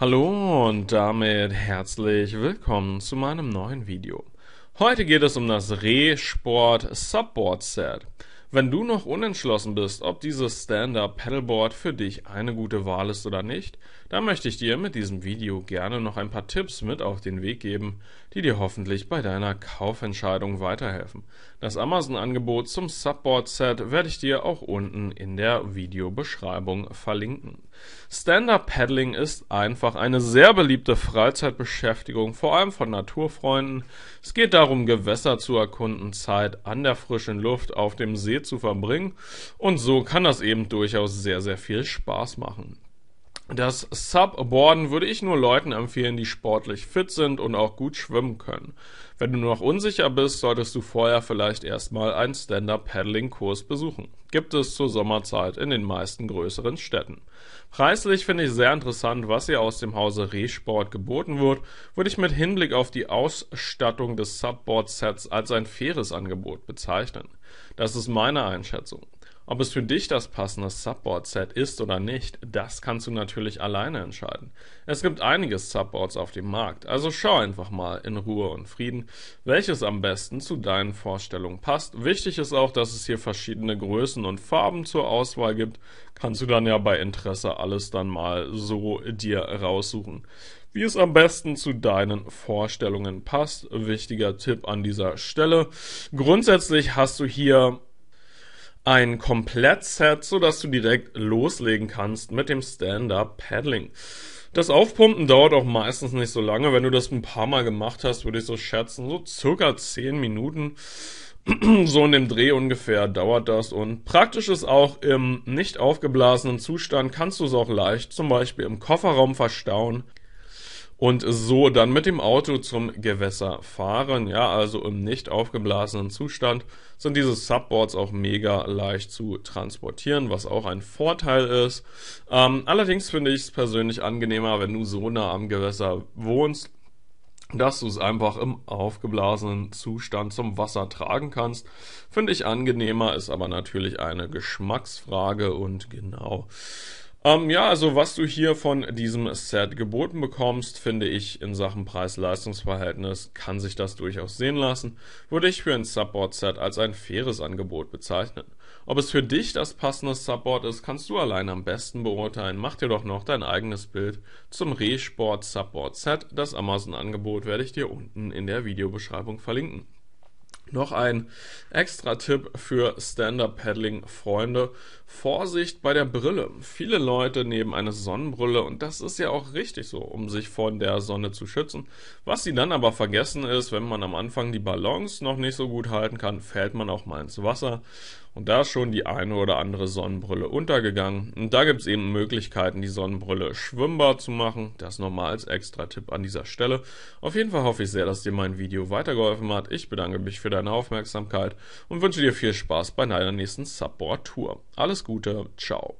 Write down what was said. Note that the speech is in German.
Hallo und damit herzlich willkommen zu meinem neuen Video. Heute geht es um das Re-Sport Subboard Set. Wenn du noch unentschlossen bist, ob dieses Stand-Up Paddleboard für dich eine gute Wahl ist oder nicht, dann möchte ich dir mit diesem Video gerne noch ein paar Tipps mit auf den Weg geben, die dir hoffentlich bei deiner Kaufentscheidung weiterhelfen. Das Amazon-Angebot zum Subboard-Set werde ich dir auch unten in der Videobeschreibung verlinken. Stand-Up Paddling ist einfach eine sehr beliebte Freizeitbeschäftigung, vor allem von Naturfreunden. Es geht darum, Gewässer zu erkunden, Zeit an der frischen Luft auf dem See zu verbringen. Und so kann das eben durchaus sehr, sehr viel Spaß machen. Das Subboarden würde ich nur Leuten empfehlen, die sportlich fit sind und auch gut schwimmen können. Wenn du noch unsicher bist, solltest du vorher vielleicht erstmal einen Stand-Up-Paddling-Kurs besuchen. Gibt es zur Sommerzeit in den meisten größeren Städten. Preislich finde ich sehr interessant, was hier aus dem Hause Rehsport geboten wird, würde ich mit Hinblick auf die Ausstattung des Subboard-Sets als ein faires Angebot bezeichnen. Das ist meine Einschätzung. Ob es für dich das passende Subboard-Set ist oder nicht, das kannst du natürlich alleine entscheiden. Es gibt einiges Subboards auf dem Markt, also schau einfach mal in Ruhe und Frieden, welches am besten zu deinen Vorstellungen passt. Wichtig ist auch, dass es hier verschiedene Größen und Farben zur Auswahl gibt. Kannst du dann ja bei Interesse alles dann mal so dir raussuchen. Wie es am besten zu deinen Vorstellungen passt, wichtiger Tipp an dieser Stelle. Grundsätzlich hast du hier ein Komplettset, sodass du direkt loslegen kannst mit dem Stand-Up-Paddling. Das Aufpumpen dauert auch meistens nicht so lange. Wenn du das ein paar Mal gemacht hast, würde ich so schätzen, so circa 10 Minuten. So in dem Dreh ungefähr dauert das und praktisch ist auch im nicht aufgeblasenen Zustand kannst du es auch leicht zum Beispiel im Kofferraum verstauen und so dann mit dem Auto zum Gewässer fahren. Ja, also im nicht aufgeblasenen Zustand sind diese Subboards auch mega leicht zu transportieren, was auch ein Vorteil ist. Ähm, allerdings finde ich es persönlich angenehmer, wenn du so nah am Gewässer wohnst, dass du es einfach im aufgeblasenen Zustand zum Wasser tragen kannst. Finde ich angenehmer, ist aber natürlich eine Geschmacksfrage und genau. Ähm, ja, also was du hier von diesem Set geboten bekommst, finde ich in Sachen Preis-Leistungs-Verhältnis kann sich das durchaus sehen lassen, würde ich für ein Subboard-Set als ein faires Angebot bezeichnen. Ob es für dich das passende Subboard ist, kannst du allein am besten beurteilen. Mach dir doch noch dein eigenes Bild zum Resport Subboard Set. Das Amazon-Angebot werde ich dir unten in der Videobeschreibung verlinken. Noch ein extra Tipp für Stand-Up-Paddling-Freunde. Vorsicht bei der Brille. Viele Leute nehmen eine Sonnenbrille und das ist ja auch richtig so, um sich vor der Sonne zu schützen. Was sie dann aber vergessen ist, wenn man am Anfang die Balance noch nicht so gut halten kann, fällt man auch mal ins Wasser und da ist schon die eine oder andere Sonnenbrille untergegangen. Und da gibt es eben Möglichkeiten, die Sonnenbrille schwimmbar zu machen. Das nochmal als extra Tipp an dieser Stelle. Auf jeden Fall hoffe ich sehr, dass dir mein Video weitergeholfen hat. Ich bedanke mich für deine deine Aufmerksamkeit und wünsche dir viel Spaß bei deiner nächsten Subboard Tour. Alles Gute, ciao.